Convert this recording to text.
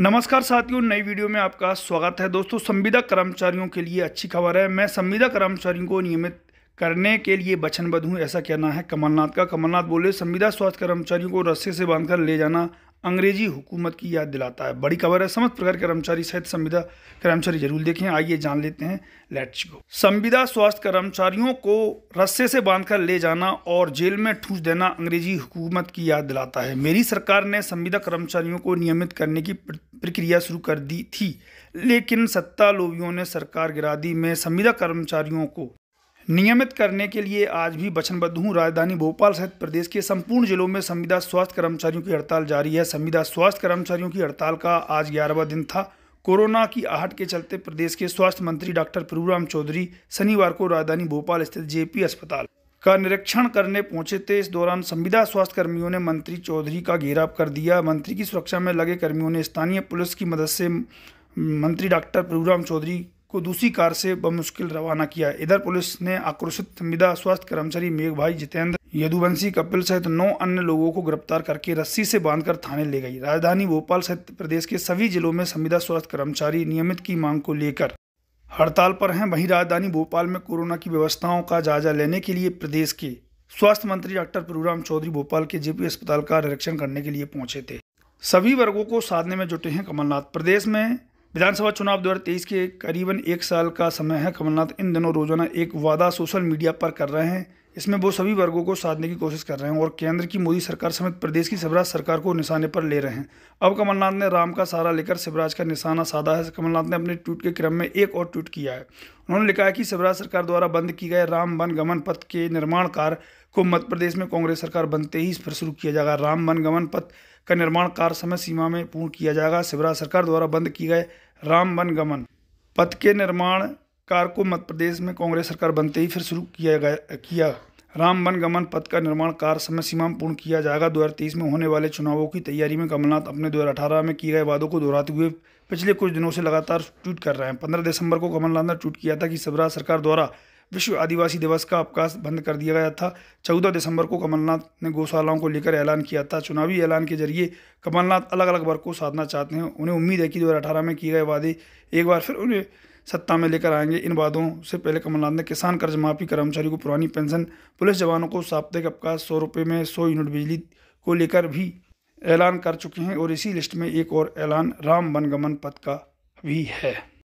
नमस्कार साथियों नई वीडियो में आपका स्वागत है दोस्तों संविदा कर्मचारियों के लिए अच्छी खबर है मैं संविदा कर्मचारियों को नियमित करने के लिए वचनबद्ध हूँ ऐसा कहना है कमलनाथ का कमलनाथ बोले संविदा स्वास्थ्य कर्मचारियों को रस्से से बांधकर ले जाना अंग्रेजी हुकूमत की याद दिलाता है बड़ी खबर है समस्त प्रकार के कर्मचारी सहित संविदा कर्मचारी जरूर देखें आइए जान लेते हैं लेट्स गो संविदा स्वास्थ्य कर्मचारियों को रस्से से बांधकर ले जाना और जेल में ठूस देना अंग्रेजी हुकूमत की याद दिलाता है मेरी सरकार ने संविदा कर्मचारियों को नियमित करने की प्रक्रिया शुरू कर दी थी लेकिन सत्ता लोभियों ने सरकार गिरा दी मैं संविदा कर्मचारियों को नियमित करने के लिए आज भी वचनबद्ध हूँ राजधानी भोपाल सहित प्रदेश के संपूर्ण जिलों में संविदा स्वास्थ्य कर्मचारियों की हड़ताल जारी है संविदा स्वास्थ्य कर्मचारियों की हड़ताल का आज ग्यारहवा दिन था कोरोना की आहट के चलते प्रदेश के स्वास्थ्य मंत्री डॉक्टर प्रभुराम चौधरी शनिवार को राजधानी भोपाल स्थित जेपी अस्पताल का निरीक्षण करने पहुंचे थे इस दौरान संविदा स्वास्थ्य कर्मियों ने मंत्री चौधरी का घेराव कर दिया मंत्री की सुरक्षा में लगे कर्मियों ने स्थानीय पुलिस की मदद से मंत्री डॉक्टर प्रभुराम चौधरी को दूसरी कार से बमुश्किल रवाना किया इधर पुलिस ने आक्रोशित मृदा स्वास्थ्य कर्मचारी मेघ भाई जितेंद्र यदुवंशी कपिल सहित नौ अन्य लोगों को गिरफ्तार करके रस्सी से बांधकर थाने ले गई राजधानी भोपाल सहित प्रदेश के सभी जिलों में संविदा स्वास्थ्य कर्मचारी नियमित की मांग को लेकर हड़ताल पर हैं वहीं राजधानी भोपाल में कोरोना की व्यवस्थाओं का जायजा लेने के लिए प्रदेश के स्वास्थ्य मंत्री डॉक्टर प्रभुराम चौधरी भोपाल के जेपी अस्पताल का निरीक्षण करने के लिए पहुंचे थे सभी वर्गों को साधने में जुटे हैं कमलनाथ प्रदेश में विधानसभा चुनाव 2023 के करीबन एक साल का समय है कमलनाथ इन दिनों रोजाना एक वादा सोशल मीडिया पर कर रहे हैं इसमें वो सभी वर्गों को साधने की कोशिश कर रहे हैं और केंद्र की मोदी सरकार समेत प्रदेश की शिवराज सरकार को निशाने पर ले रहे हैं अब कमलनाथ ने राम का सहारा लेकर शिवराज का निशाना साधा है कमलनाथ ने अपने ट्वीट के क्रम में एक और ट्वीट किया है उन्होंने लिखा है कि शिवराज सरकार द्वारा बंद किए गए राम वन गमन पथ के निर्माण कार्य को मध्य प्रदेश में कांग्रेस सरकार बनते ही फिर शुरू किया जाएगा राम वन गमन पथ का निर्माण कार्य समय सीमा में पूर्ण किया जाएगा शिवराज सरकार द्वारा बंद किए गए राम वन गमन पथ के निर्माण कार को मध्य प्रदेश में कांग्रेस सरकार बनते ही फिर शुरू किया गया किया राम वन गमन पथ का निर्माण कार्य समय सीमा में पूर्ण किया जाएगा 2023 में होने वाले चुनावों की तैयारी में कमलनाथ अपने 2018 में किए गए वादों को दोहराते हुए पिछले कुछ दिनों से लगातार ट्वीट कर रहे हैं 15 दिसंबर को कमलनाथ ने ट्वीट किया था कि सबराज सरकार द्वारा विश्व आदिवासी दिवस का अवकाश बंद कर दिया गया था चौदह दिसंबर को कमलनाथ ने गौशालाओं को लेकर ऐलान किया था चुनावी ऐलान के जरिए कमलनाथ अलग अलग वर्ग को साधना चाहते हैं उन्हें उम्मीद है कि दो में किए गए वादे एक बार फिर उन्हें सत्ता में लेकर आएंगे इन वादों से पहले कमलनाथ ने किसान कर्ज माफी कर्मचारियों को पुरानी पेंशन पुलिस जवानों को साप्ताहिक अवकाश सौ रुपये में सौ यूनिट बिजली को लेकर भी ऐलान कर चुके हैं और इसी लिस्ट में एक और ऐलान राम वनगमन पथ का भी है